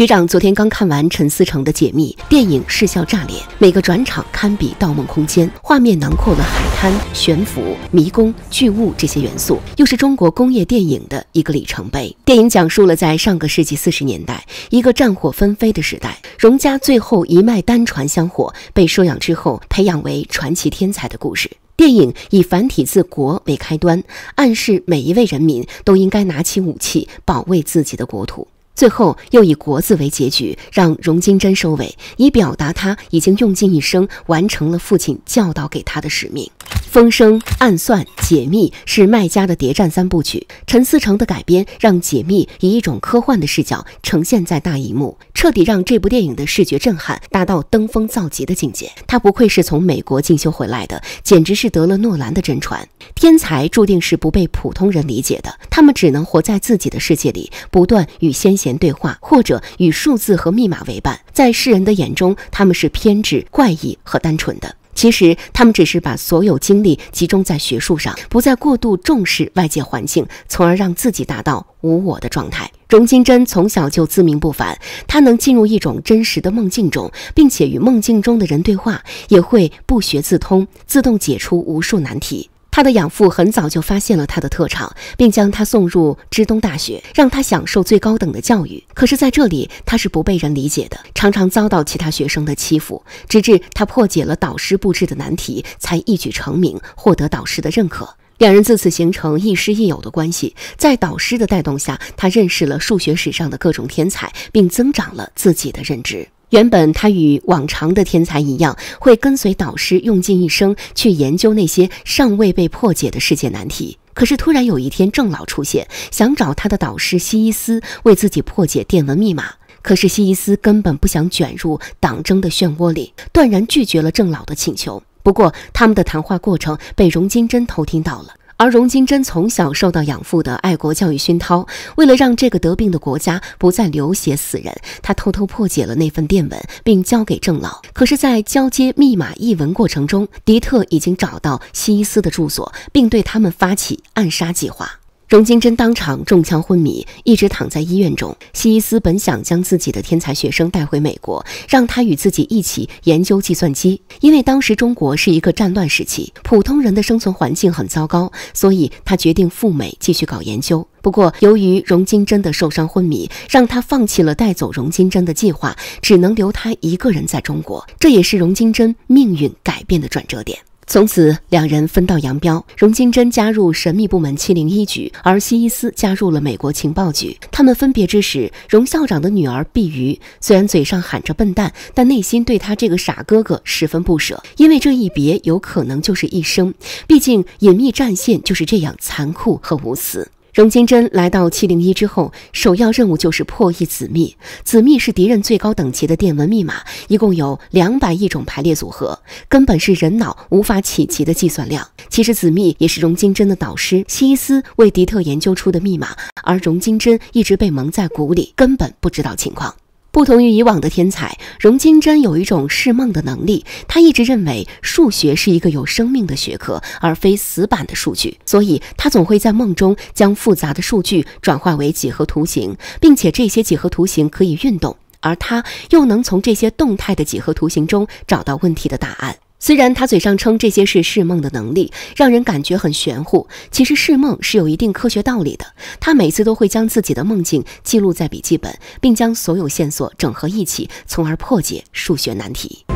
局长昨天刚看完陈思诚的解密电影，视效炸裂，每个转场堪比《盗梦空间》，画面囊括了海滩、悬浮、迷宫、巨物这些元素，又是中国工业电影的一个里程碑。电影讲述了在上个世纪四十年代一个战火纷飞的时代，荣家最后一脉单传香火被收养之后，培养为传奇天才的故事。电影以繁体字“国”为开端，暗示每一位人民都应该拿起武器保卫自己的国土。最后又以“国”字为结局，让荣金珍收尾，以表达他已经用尽一生，完成了父亲教导给他的使命。《风声》《暗算》《解密》是麦家的谍战三部曲，陈思诚的改编让《解密》以一种科幻的视角呈现在大荧幕，彻底让这部电影的视觉震撼达到登峰造极的境界。他不愧是从美国进修回来的，简直是得了诺兰的真传。天才注定是不被普通人理解的，他们只能活在自己的世界里，不断与先贤对话，或者与数字和密码为伴。在世人的眼中，他们是偏执、怪异和单纯的。其实，他们只是把所有精力集中在学术上，不再过度重视外界环境，从而让自己达到无我的状态。荣金珍从小就自命不凡，他能进入一种真实的梦境中，并且与梦境中的人对话，也会不学自通，自动解出无数难题。他的养父很早就发现了他的特长，并将他送入芝东大学，让他享受最高等的教育。可是，在这里他是不被人理解的，常常遭到其他学生的欺负。直至他破解了导师布置的难题，才一举成名，获得导师的认可。两人自此形成亦师亦友的关系。在导师的带动下，他认识了数学史上的各种天才，并增长了自己的认知。原本他与往常的天才一样，会跟随导师用尽一生去研究那些尚未被破解的世界难题。可是突然有一天，郑老出现，想找他的导师西伊斯为自己破解电文密码。可是西伊斯根本不想卷入党争的漩涡里，断然拒绝了郑老的请求。不过，他们的谈话过程被荣金珍偷听到了。而荣金珍从小受到养父的爱国教育熏陶，为了让这个得病的国家不再流血死人，他偷偷破解了那份电文，并交给郑老。可是，在交接密码译文过程中，迪特已经找到西斯的住所，并对他们发起暗杀计划。荣金珍当场中枪昏迷，一直躺在医院中。希伊斯本想将自己的天才学生带回美国，让他与自己一起研究计算机。因为当时中国是一个战乱时期，普通人的生存环境很糟糕，所以他决定赴美继续搞研究。不过，由于荣金珍的受伤昏迷，让他放弃了带走荣金珍的计划，只能留他一个人在中国。这也是荣金珍命运改变的转折点。从此，两人分道扬镳。荣金珍加入神秘部门七零一局，而西伊斯加入了美国情报局。他们分别之时，荣校长的女儿碧瑜虽然嘴上喊着“笨蛋”，但内心对他这个傻哥哥十分不舍，因为这一别有可能就是一生。毕竟，隐秘战线就是这样残酷和无私。荣金珍来到七零一之后，首要任务就是破译子密。子密是敌人最高等级的电文密码，一共有两百亿种排列组合，根本是人脑无法企及的计算量。其实，子密也是荣金珍的导师西斯为迪特研究出的密码，而荣金珍一直被蒙在鼓里，根本不知道情况。不同于以往的天才，荣金珍有一种视梦的能力。他一直认为数学是一个有生命的学科，而非死板的数据。所以，他总会在梦中将复杂的数据转化为几何图形，并且这些几何图形可以运动，而他又能从这些动态的几何图形中找到问题的答案。虽然他嘴上称这些是释梦的能力，让人感觉很玄乎，其实释梦是有一定科学道理的。他每次都会将自己的梦境记录在笔记本，并将所有线索整合一起，从而破解数学难题。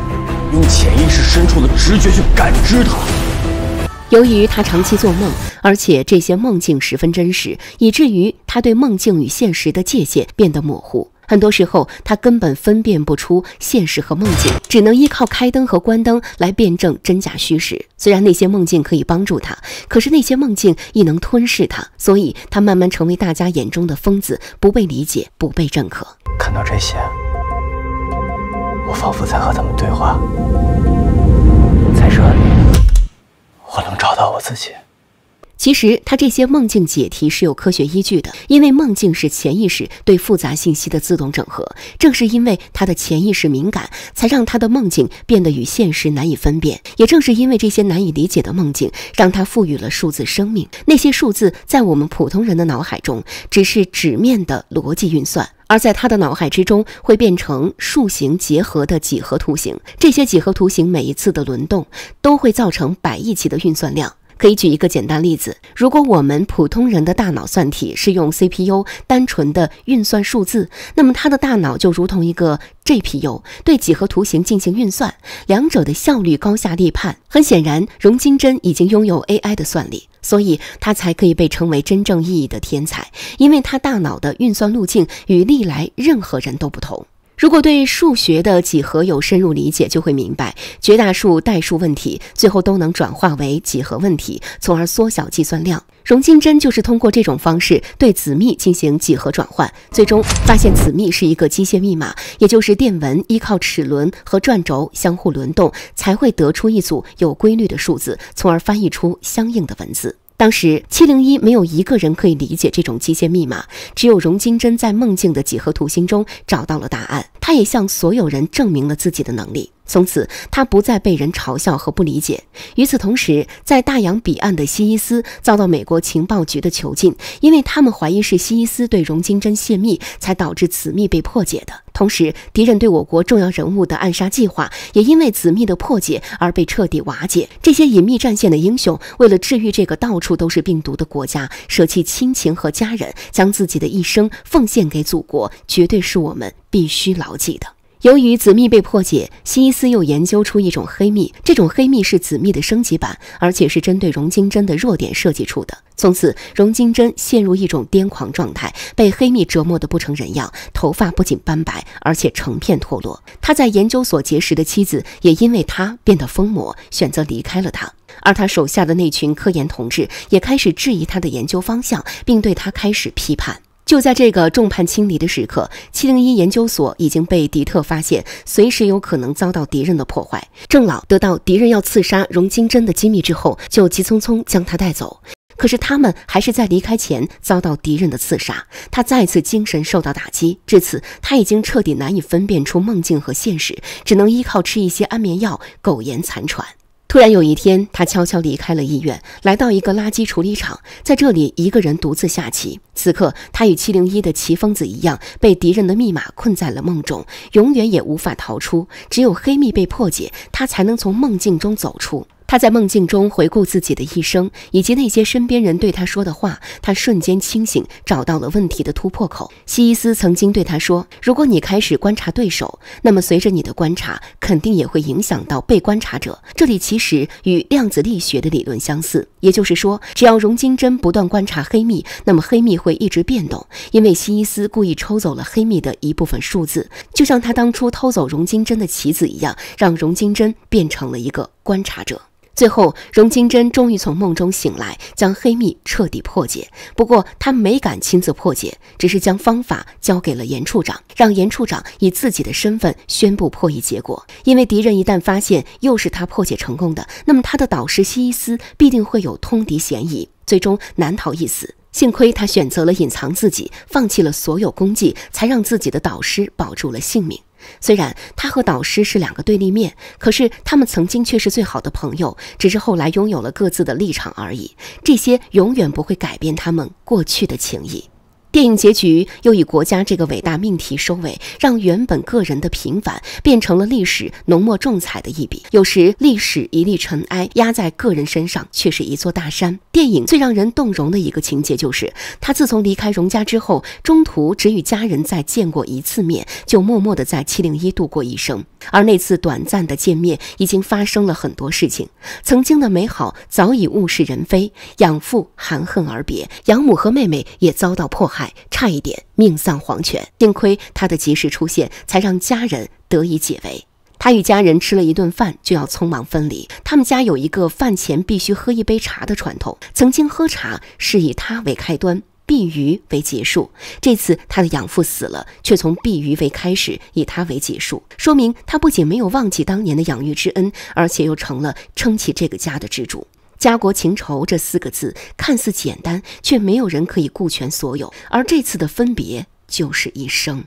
用潜意识深处的直觉去感知它。由于他长期做梦，而且这些梦境十分真实，以至于他对梦境与现实的界限变得模糊。很多时候，他根本分辨不出现实和梦境，只能依靠开灯和关灯来辨证真假虚实。虽然那些梦境可以帮助他，可是那些梦境亦能吞噬他，所以他慢慢成为大家眼中的疯子，不被理解，不被认可。看到这些，我仿佛在和他们对话，在这里，我能找到我自己。其实他这些梦境解题是有科学依据的，因为梦境是潜意识对复杂信息的自动整合。正是因为他的潜意识敏感，才让他的梦境变得与现实难以分辨。也正是因为这些难以理解的梦境，让他赋予了数字生命。那些数字在我们普通人的脑海中只是纸面的逻辑运算，而在他的脑海之中会变成数形结合的几何图形。这些几何图形每一次的轮动，都会造成百亿级的运算量。可以举一个简单例子，如果我们普通人的大脑算体是用 CPU 单纯的运算数字，那么他的大脑就如同一个 GPU 对几何图形进行运算，两者的效率高下立判。很显然，容金珍已经拥有 AI 的算力，所以他才可以被称为真正意义的天才，因为他大脑的运算路径与历来任何人都不同。如果对数学的几何有深入理解，就会明白，绝大数代数问题最后都能转化为几何问题，从而缩小计算量。荣金珍就是通过这种方式对子密进行几何转换，最终发现子密是一个机械密码，也就是电文依靠齿轮和转轴相互轮动，才会得出一组有规律的数字，从而翻译出相应的文字。当时，七零一没有一个人可以理解这种机械密码，只有荣金珍在梦境的几何图形中找到了答案。他也向所有人证明了自己的能力。从此，他不再被人嘲笑和不理解。与此同时，在大洋彼岸的西伊斯遭到美国情报局的囚禁，因为他们怀疑是西伊斯对荣金珍泄密，才导致此密被破解的。同时，敌人对我国重要人物的暗杀计划也因为此密的破解而被彻底瓦解。这些隐秘战线的英雄，为了治愈这个到处都是病毒的国家，舍弃亲情和家人，将自己的一生奉献给祖国，绝对是我们必须牢记的。由于紫密被破解，西斯又研究出一种黑密。这种黑密是紫密的升级版，而且是针对荣金针的弱点设计出的。从此，荣金针陷入一种癫狂状态，被黑密折磨得不成人样，头发不仅斑白，而且成片脱落。他在研究所结识的妻子也因为他变得疯魔，选择离开了他。而他手下的那群科研同志也开始质疑他的研究方向，并对他开始批判。就在这个众叛亲离的时刻，七零一研究所已经被敌特发现，随时有可能遭到敌人的破坏。郑老得到敌人要刺杀荣金珍的机密之后，就急匆匆将他带走。可是他们还是在离开前遭到敌人的刺杀，他再次精神受到打击。至此，他已经彻底难以分辨出梦境和现实，只能依靠吃一些安眠药苟延残喘。突然有一天，他悄悄离开了医院，来到一个垃圾处理厂，在这里，一个人独自下棋。此刻，他与七零一的棋疯子一样，被敌人的密码困在了梦中，永远也无法逃出。只有黑密被破解，他才能从梦境中走出。他在梦境中回顾自己的一生，以及那些身边人对他说的话，他瞬间清醒，找到了问题的突破口。西伊斯曾经对他说：“如果你开始观察对手，那么随着你的观察，肯定也会影响到被观察者。”这里其实与量子力学的理论相似，也就是说，只要荣金针不断观察黑密，那么黑密会一直变动。因为西伊斯故意抽走了黑密的一部分数字，就像他当初偷走荣金针的棋子一样，让荣金针变成了一个。观察者最后，荣金珍终于从梦中醒来，将黑密彻底破解。不过，他没敢亲自破解，只是将方法交给了严处长，让严处长以自己的身份宣布破译结果。因为敌人一旦发现又是他破解成功的，那么他的导师西斯必定会有通敌嫌疑，最终难逃一死。幸亏他选择了隐藏自己，放弃了所有功绩，才让自己的导师保住了性命。虽然他和导师是两个对立面，可是他们曾经却是最好的朋友，只是后来拥有了各自的立场而已。这些永远不会改变他们过去的情谊。电影结局又以国家这个伟大命题收尾，让原本个人的平凡变成了历史浓墨重彩的一笔。有时历史一粒尘埃压在个人身上，却是一座大山。电影最让人动容的一个情节就是，他自从离开荣家之后，中途只与家人再见过一次面，就默默的在七零一度过一生。而那次短暂的见面，已经发生了很多事情，曾经的美好早已物是人非，养父含恨而别，养母和妹妹也遭到迫害。差一点命丧黄泉，幸亏他的及时出现，才让家人得以解围。他与家人吃了一顿饭，就要匆忙分离。他们家有一个饭前必须喝一杯茶的传统，曾经喝茶是以他为开端，避鱼为结束。这次他的养父死了，却从避鱼为开始，以他为结束，说明他不仅没有忘记当年的养育之恩，而且又成了撑起这个家的支柱。家国情仇这四个字看似简单，却没有人可以顾全所有，而这次的分别就是一生。